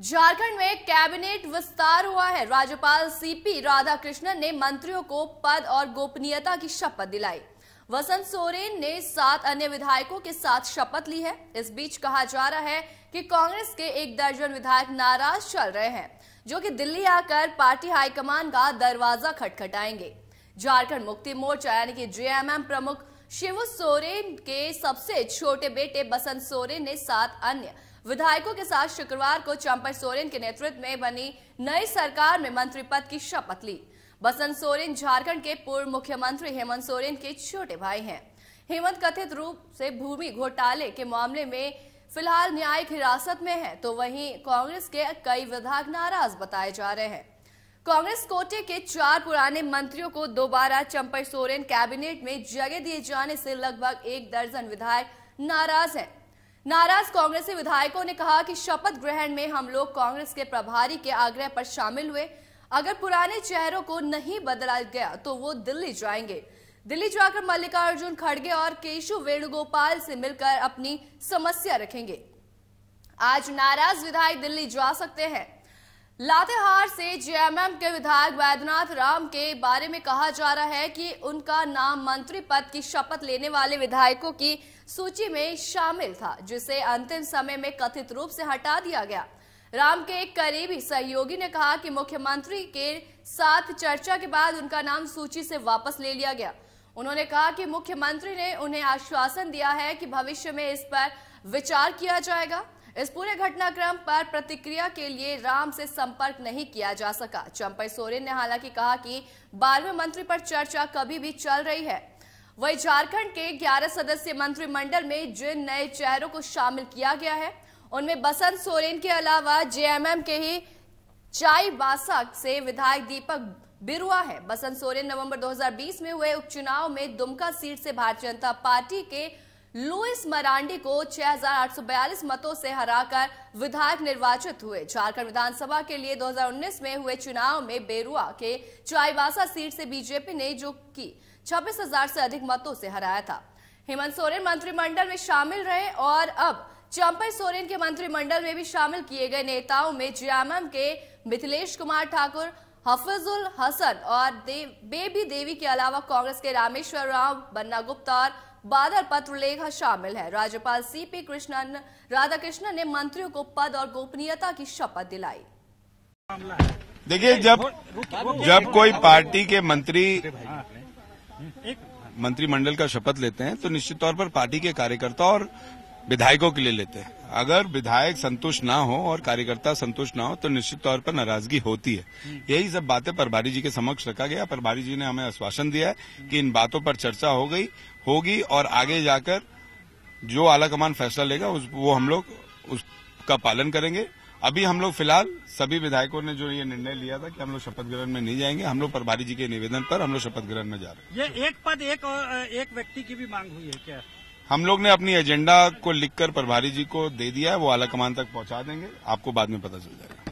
झारखंड में कैबिनेट विस्तार हुआ है राज्यपाल सीपी राधाकृष्णन ने मंत्रियों को पद और गोपनीयता की शपथ दिलाई वसंत सोरेन ने सात अन्य विधायकों के साथ शपथ ली है इस बीच कहा जा रहा है कि कांग्रेस के एक दर्जन विधायक नाराज चल रहे हैं जो कि दिल्ली आकर पार्टी हाईकमान का दरवाजा खटखटाएंगे झारखंड मुक्ति मोर्चा यानी कि जेएमएम प्रमुख शिव सोरेन के सबसे छोटे बेटे बसंत सोरेन ने सात अन्य विधायकों के साथ शुक्रवार को चंपा सोरेन के नेतृत्व में बनी नई सरकार में मंत्री पद की शपथ ली बसंत सोरेन झारखंड के पूर्व मुख्यमंत्री हेमंत सोरेन के छोटे भाई हैं हेमंत कथित रूप से भूमि घोटाले के मामले में फिलहाल न्यायिक हिरासत में है तो वहीं कांग्रेस के कई विधायक नाराज बताए जा रहे हैं कांग्रेस कोटे के चार पुराने मंत्रियों को दोबारा चंपई सोरेन कैबिनेट में जगह दिए जाने से लगभग एक दर्जन विधायक नाराज हैं। नाराज कांग्रेसी विधायकों ने कहा कि शपथ ग्रहण में हम लोग कांग्रेस के प्रभारी के आग्रह पर शामिल हुए अगर पुराने चेहरों को नहीं बदला गया तो वो दिल्ली जाएंगे दिल्ली जाकर मल्लिकार्जुन खड़गे और केशु वेणुगोपाल से मिलकर अपनी समस्या रखेंगे आज नाराज विधायक दिल्ली जा सकते हैं लातेहार से जेएमएम के विधायक वैद्यनाथ राम के बारे में कहा जा रहा है कि उनका नाम मंत्री पद की शपथ लेने वाले विधायकों की सूची में शामिल था जिसे अंतिम समय में कथित रूप से हटा दिया गया राम के एक करीबी सहयोगी ने कहा कि मुख्यमंत्री के साथ चर्चा के बाद उनका नाम सूची से वापस ले लिया गया उन्होंने कहा कि मुख्यमंत्री ने उन्हें आश्वासन दिया है कि भविष्य में इस पर विचार किया जाएगा इस पूरे घटनाक्रम पर प्रतिक्रिया के लिए राम से संपर्क नहीं किया जा सका चंपई सोरेन ने हालांकि कहा कि बारहवें मंत्री पर चर्चा कभी भी चल रही है वही झारखंड के 11 सदस्य मंत्रिमंडल में जिन नए चेहरों को शामिल किया गया है उनमें बसंत सोरेन के अलावा जेएमएम के ही चाई बासक से विधायक दीपक बिरुआ है बसंत सोरेन नवंबर 2020 में हुए उपचुनाव में दुमका सीट से भारतीय जनता पार्टी के लुइस मरांडी को 6,842 मतों से हराकर विधायक निर्वाचित हुए झारखंड विधानसभा के लिए 2019 में हुए चुनाव में बेरुआ के चाईबासा सीट से बीजेपी ने जो की 26,000 से अधिक मतों से हराया था हेमंत सोरेन मंत्रिमंडल में शामिल रहे और अब चंपई सोरेन के मंत्रिमंडल में भी शामिल किए गए नेताओं में जेएमएम के मिथिलेश कुमार ठाकुर हफिजुल हसन और देव, बेबी देवी के अलावा कांग्रेस के रामेश्वर राव बन्ना गुप्ता और बादल पत्र लेख शामिल है राज्यपाल सीपी कृष्णन राधाकृष्णन ने मंत्रियों को पद और गोपनीयता की शपथ दिलाई देखिए जब जब कोई पार्टी के मंत्री मंत्रिमंडल का शपथ लेते हैं तो निश्चित तौर पर पार्टी के कार्यकर्ता और विधायकों के लिए लेते हैं अगर विधायक संतुष्ट ना हो और कार्यकर्ता संतुष्ट ना हो तो निश्चित तौर पर नाराजगी होती है यही सब बातें प्रभारी जी के समक्ष रखा गया प्रभारी जी ने हमें आश्वासन दिया है कि इन बातों पर चर्चा हो गई होगी और आगे जाकर जो आला कमान फैसला लेगा उस, वो हम लोग उसका पालन करेंगे अभी हम लोग फिलहाल सभी विधायकों ने जो ये निर्णय लिया था कि हम लोग शपथ ग्रहण में नहीं जाएंगे हम लोग प्रभारी जी के निवेदन पर हम लोग शपथ ग्रहण में जा रहे हैं ये एक पद एक एक व्यक्ति की भी मांग हुई है क्या हम लोग ने अपनी एजेंडा को लिखकर प्रभारी जी को दे दिया है वो आला कमान तक पहुंचा देंगे आपको बाद में पता चल जाएगा